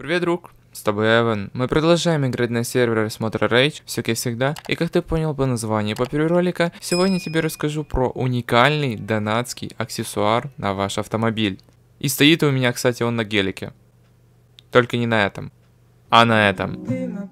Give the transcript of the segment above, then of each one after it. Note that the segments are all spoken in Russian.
Привет, друг. С тобой Эван. Мы продолжаем играть на сервере рассмотра Rage, все как всегда. И как ты понял по названию по первой ролика, сегодня тебе расскажу про уникальный донатский аксессуар на ваш автомобиль. И стоит у меня, кстати, он на гелике. Только не на этом, а на этом.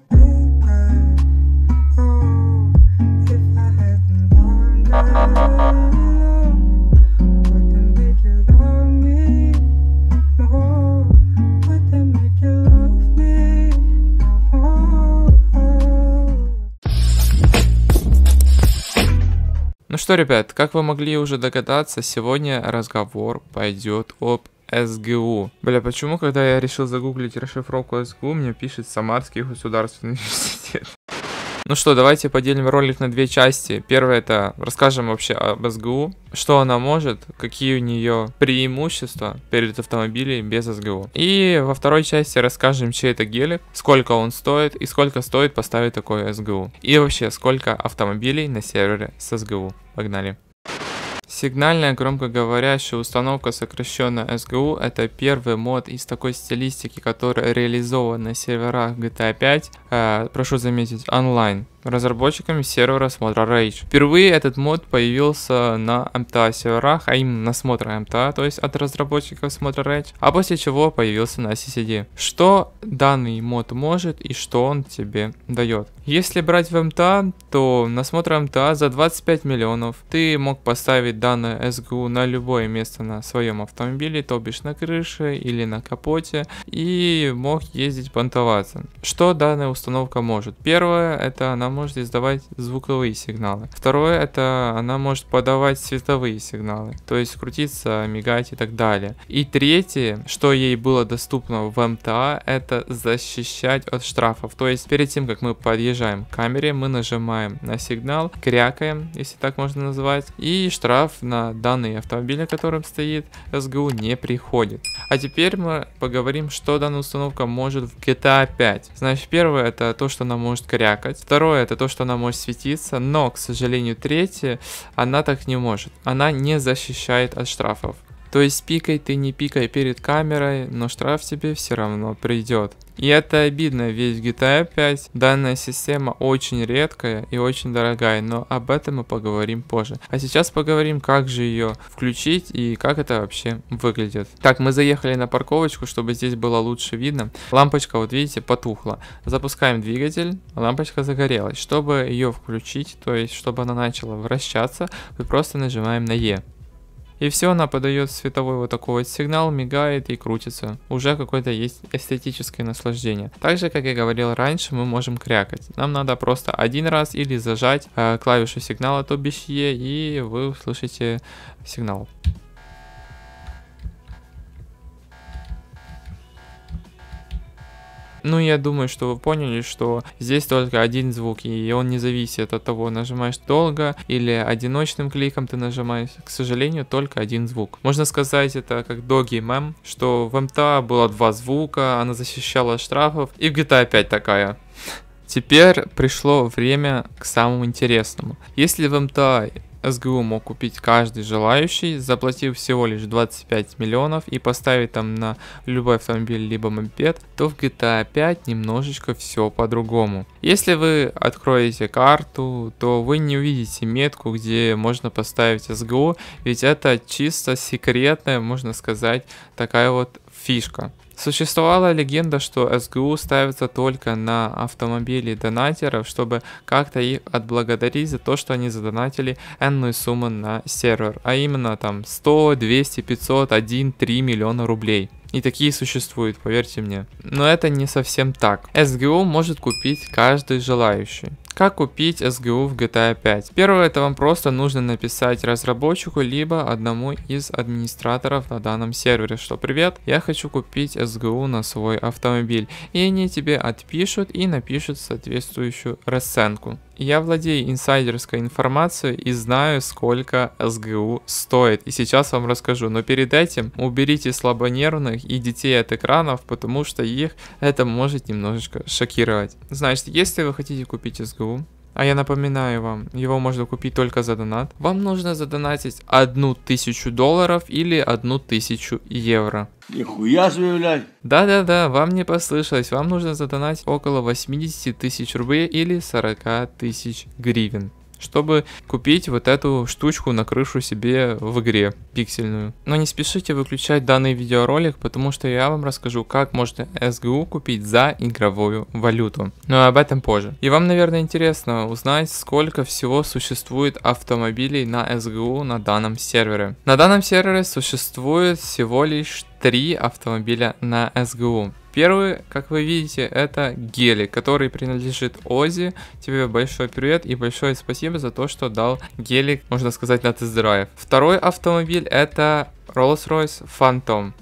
что, ребят, как вы могли уже догадаться, сегодня разговор пойдет об СГУ. Бля, почему, когда я решил загуглить расшифровку СГУ, мне пишет Самарский государственный университет? Ну что, давайте поделим ролик на две части. Первое это расскажем вообще об СГУ, что она может, какие у нее преимущества перед автомобилем без СГУ. И во второй части расскажем, чей это гелик, сколько он стоит и сколько стоит поставить такой СГУ. И вообще, сколько автомобилей на сервере с СГУ. Погнали. Сигнальная громкоговорящая установка, сокращенно СГУ, это первый мод из такой стилистики, который реализован на серверах GTA 5, э, прошу заметить, онлайн разработчиками сервера смотра Rage. Впервые этот мод появился на MTA серверах, а именно на смотра MTA, то есть от разработчиков смотра Rage, а после чего появился на CCD. Что данный мод может и что он тебе дает? Если брать в MTA, то на смотр MTA за 25 миллионов ты мог поставить данное СГУ на любое место на своем автомобиле, то бишь на крыше или на капоте, и мог ездить понтоваться. Что данная установка может? Первое, это она может издавать звуковые сигналы. Второе, это она может подавать световые сигналы, то есть крутиться, мигать и так далее. И третье, что ей было доступно в МТА, это защищать от штрафов. То есть перед тем, как мы подъезжаем к камере, мы нажимаем на сигнал, крякаем, если так можно назвать, и штраф на данный автомобиль, на котором стоит СГУ, не приходит. А теперь мы поговорим, что данная установка может в GTA 5. Значит, первое это то, что она может крякать. Второе это то, что она может светиться, но, к сожалению, третья, она так не может. Она не защищает от штрафов. То есть пикай ты не пикай перед камерой, но штраф тебе все равно придет. И это обидно, ведь в GTA 5 данная система очень редкая и очень дорогая, но об этом мы поговорим позже. А сейчас поговорим, как же ее включить и как это вообще выглядит. Так, мы заехали на парковочку, чтобы здесь было лучше видно. Лампочка, вот видите, потухла. Запускаем двигатель, лампочка загорелась. Чтобы ее включить, то есть чтобы она начала вращаться, мы просто нажимаем на E. И все, она подает световой вот такой вот сигнал, мигает и крутится. Уже какое-то есть эстетическое наслаждение. Также, как я говорил раньше, мы можем крякать. Нам надо просто один раз или зажать э, клавишу сигнала, то бишь Е, и вы услышите сигнал. Ну, я думаю, что вы поняли, что здесь только один звук, и он не зависит от того, нажимаешь долго или одиночным кликом ты нажимаешь. К сожалению, только один звук. Можно сказать, это как Доги Мэм, что в МТА было два звука, она защищала штрафов, и в GTA опять такая. Теперь пришло время к самому интересному. Если в МТА СГУ мог купить каждый желающий, заплатив всего лишь 25 миллионов и поставить там на любой автомобиль либо мопед, то в GTA 5 а немножечко все по-другому. Если вы откроете карту, то вы не увидите метку, где можно поставить СГУ, ведь это чисто секретная, можно сказать, такая вот фишка. Существовала легенда, что СГУ ставится только на автомобили донатеров, чтобы как-то их отблагодарить за то, что они задонатили энную сумму на сервер, а именно там 100, 200, 500, 1, 3 миллиона рублей. И такие существуют, поверьте мне. Но это не совсем так. СГУ может купить каждый желающий. Как купить СГУ в GTA 5? Первое, это вам просто нужно написать разработчику, либо одному из администраторов на данном сервере, что привет, я хочу купить СГУ на свой автомобиль. И они тебе отпишут и напишут соответствующую расценку я владею инсайдерской информацией и знаю, сколько СГУ стоит. И сейчас вам расскажу. Но перед этим уберите слабонервных и детей от экранов, потому что их это может немножечко шокировать. Значит, если вы хотите купить СГУ, а я напоминаю вам, его можно купить только за донат. Вам нужно задонатить одну тысячу долларов или одну тысячу евро. Нихуя себе, блядь. Да-да-да, вам не послышалось, вам нужно задонать около 80 тысяч рублей или 40 тысяч гривен чтобы купить вот эту штучку на крышу себе в игре пиксельную. Но не спешите выключать данный видеоролик, потому что я вам расскажу, как можно SGU купить за игровую валюту. Но об этом позже. И вам, наверное, интересно узнать, сколько всего существует автомобилей на SGU на данном сервере. На данном сервере существует всего лишь три автомобиля на СГУ. Первый, как вы видите, это Гели, который принадлежит Ози. Тебе большой привет и большое спасибо за то, что дал Гели, можно сказать, на тест-драйв. Второй автомобиль это Rolls-Royce Phantom.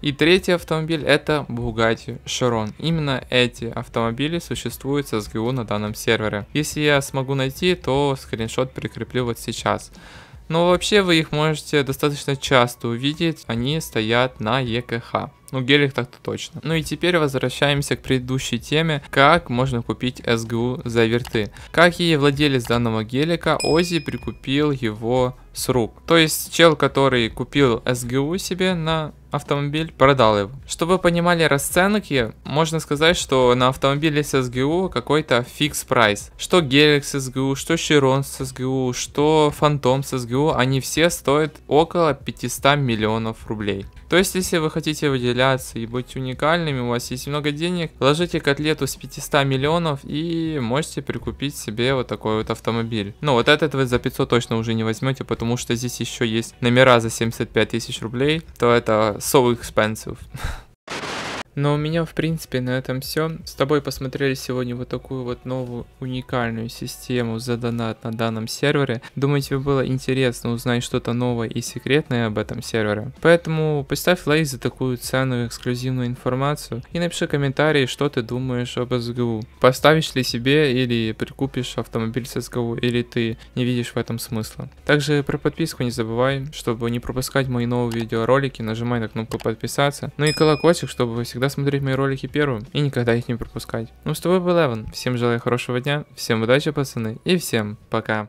И третий автомобиль это Bugatti Chiron. Именно эти автомобили существуют с СГУ на данном сервере. Если я смогу найти, то скриншот прикреплю вот сейчас. Но вообще вы их можете достаточно часто увидеть, они стоят на ЕКХ. Ну, гелик так-то точно. Ну и теперь возвращаемся к предыдущей теме, как можно купить СГУ за верты. Как и владелец данного гелика, Ози прикупил его с рук. То есть чел, который купил СГУ себе на автомобиль, продал его. Чтобы вы понимали расценки, можно сказать, что на автомобиле с SGU какой-то фикс прайс. Что Геликс с что Chiron с SGU, что Фантом с SGU, они все стоят около 500 миллионов рублей. То есть, если вы хотите выделяться и быть уникальными, у вас есть много денег, ложите котлету с 500 миллионов и можете прикупить себе вот такой вот автомобиль. Ну, вот этот вы за 500 точно уже не возьмете, потому что здесь еще есть номера за 75 тысяч рублей, то это so expensive Но у меня, в принципе, на этом все. С тобой посмотрели сегодня вот такую вот новую уникальную систему за донат на данном сервере. Думаю, тебе было интересно узнать что-то новое и секретное об этом сервере. Поэтому поставь лайк за такую ценную эксклюзивную информацию и напиши комментарий, что ты думаешь об СГУ. Поставишь ли себе или прикупишь автомобиль с СГУ, или ты не видишь в этом смысла. Также про подписку не забывай, чтобы не пропускать мои новые видеоролики, нажимай на кнопку подписаться, ну и колокольчик, чтобы всегда всегда смотреть мои ролики первым и никогда их не пропускать. Ну с тобой был Эван, всем желаю хорошего дня, всем удачи пацаны и всем пока.